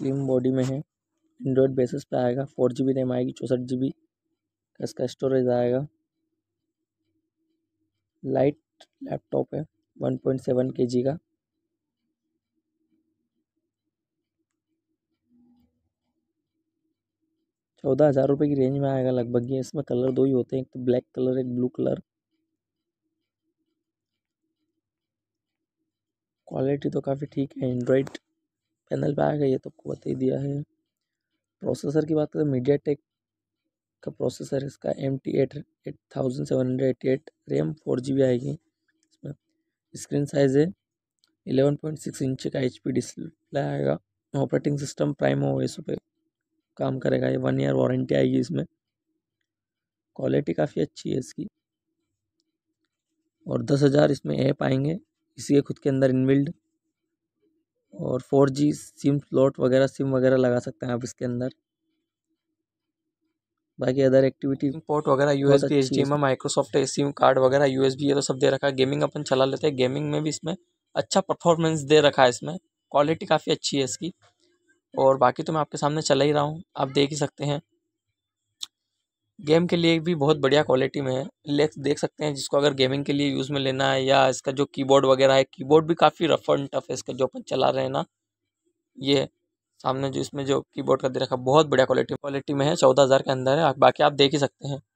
slim body में है Android basis पे आएगा फोर जी बी रैम आएगी चौंसठ जी बी इसका स्टोरेज आएगा लाइट लैपटॉप है one point seven K G का चौदह हज़ार रुपये की रेंज में आएगा लगभग ये इसमें कलर दो ही होते हैं एक तो ब्लैक कलर एक ब्लू कलर क्वालिटी तो काफ़ी ठीक है एंड्रॉयड पैनल पे आएगा ये तो आपको बता ही दिया है प्रोसेसर की बात करें मीडिया टेक का प्रोसेसर इसका M T eight eight thousand seven hundred eighty eight RAM four G B आएगी इसमें स्क्रीन साइज है एलेवन पॉइंट सिक्स इंच का एच पी डिस्प्ले आएगा ऑपरेटिंग सिस्टम प्राइम हो इस पे काम करेगा ये वन ईयर वारंटी आएगी इसमें क्वालिटी काफ़ी अच्छी है इसकी और दस हज़ार इसमें ऐप आएंगे इसी के खुद के अंदर इनबिल्ड और फोर जी सिम स्लॉट वगैरह सिम वगैरह लगा सकते हैं आप इसके अंदर बाकी अदर एक्टिविटी पोर्ट वगैरह U S B H D M Microsoft SIM card वगैरह यू एस बी ये तो सब दे रखा है गेमिंग अपन चला लेते हैं गेमिंग में भी इसमें अच्छा परफॉर्मेंस दे रखा है इसमें क्वालिटी काफ़ी अच्छी है इसकी और बाकी तो मैं आपके सामने चला ही रहा हूँ आप देख ही सकते हैं गेम के लिए भी बहुत बढ़िया क्वालिटी में है ले देख सकते हैं जिसको अगर गेमिंग के लिए यूज़ में लेना है या इसका जो कीबोर्ड वगैरह है कीबोर्ड भी काफ़ी रफ एंड टफ है इसका जो अपन चला रहे हैं ना ये सामने जो इसमें जो कीबोर्ड का दे रखा बहुत बढ़िया क्वालिटी क्वालिटी में है चौदह हज़ार के अंदर है बाकी आप देख ही सकते हैं